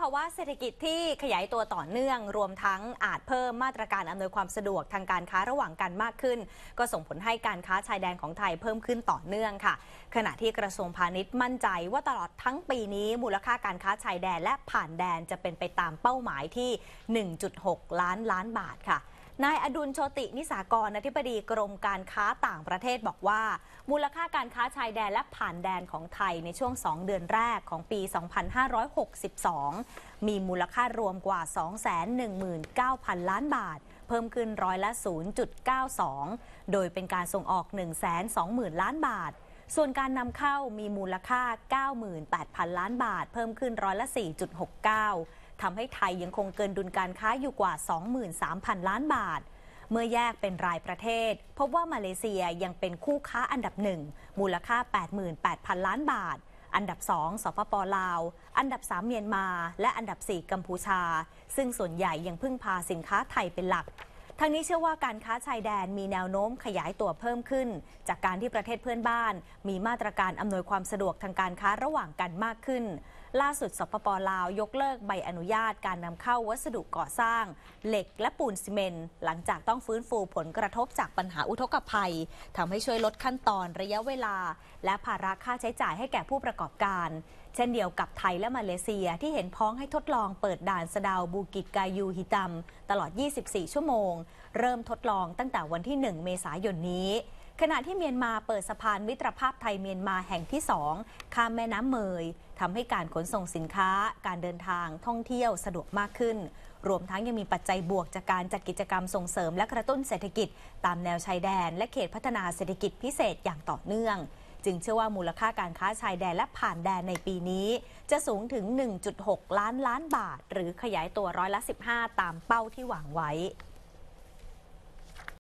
ภาวะเศรษฐกิจที่ขยายตัวต่อเนื่อง รวมทั้งอาจเพิ่มมาตรการอำนวยความสะดวกทางการค้าระหว่างกันมากขึ้น ก็ส่งผลให้การค้าชายแดนของไทยเพิ่มขึ้นต่อเนื่องค่ะ ขณะที่กระทรวงพาณิชย์มั่นใจว่าตลอดทั้งปีนี้มูลค่าการค้าชายแดนและผ่านแดนจะเป็นไปตามเป้าหมายที่ 1.6 ล้านล้านบาทค่ะนายอดุลโชตินิสากรอธิบดีกรมการค้าต่างประเทศบอกว่า มูลค่าการค้าชายแดน และผ่านแดนของไทยในช่วง 2เดือนแรกของปี 2562 มีมูลค่ารวมกว่า 219,000 ล้านบาท เพิ่มขึ้นร้อยละ 0.92 โดยเป็นการส่งออก 120,000 ล้านบาท ส่วนการนำเข้ามีมูลค่า 98,000 ล้านบาทเพิ่มขึ้นร้อยละ 4.69ทำให้ไทยยังคงเกินดุลการค้าอยู่กว่า 23,000 ล้านบาท เมื่อแยกเป็นรายประเทศ พบว่ามาเลเซียยังเป็นคู่ค้าอันดับหนึ่งมูลค่า 88,000 ล้านบาท อันดับ 2สปปลาว อันดับ 3 เมียนมาและอันดับ 4 กัมพูชา ซึ่งส่วนใหญ่ยังพึ่งพาสินค้าไทยเป็นหลัก ทั้งนี้เชื่อว่าการค้าชายแดนมีแนวโน้มขยายตัวเพิ่มขึ้น จากการที่ประเทศเพื่อนบ้าน มีมาตรการอำนวยความสะดวกทางการค้าระหว่างกันมากขึ้นล่าสุดสปปลาวยกเลิกใบอนุญาตการนำเข้าวัสดุก่อสร้าง เหล็กและปูนซีเมนต์หลังจากต้องฟื้นฟูผลกระทบจากปัญหาอุทกภัยทำให้ช่วยลดขั้นตอนระยะเวลา และภาระค่าใช้จ่ายให้แก่ผู้ประกอบการ เช่นเดียวกับไทยและมาเลเซียที่เห็นพ้องให้ทดลองเปิดด่านสดาวบูกิตกายูฮิตัมตลอด 24 ชั่วโมง เริ่มทดลองตั้งแต่วันที่ 1 เมษายนนี้ขณะที่เมียนมาเปิดสะพานมิตรภาพไทยเมียนมาแห่งที่สองข้ามแม่น้ำเมยทำให้การขนส่งสินค้าการเดินทางท่องเที่ยวสะดวกมากขึ้น รวมทั้งยังมีปัจจัยบวกจากการจัดกิจกรรมส่งเสริมและกระตุ้นเศรษฐกิจ ตามแนวชายแดน และเขตพัฒนาเศรษฐกิจพิเศษอย่างต่อเนื่อง จึงเชื่อว่ามูลค่าการค้าชายแดนและผ่านแดนในปีนี้ จะสูงถึง 1.6 ล้านล้านบาทหรือขยายตัวร้อยละ 15 ตามเป้าที่หวังไว้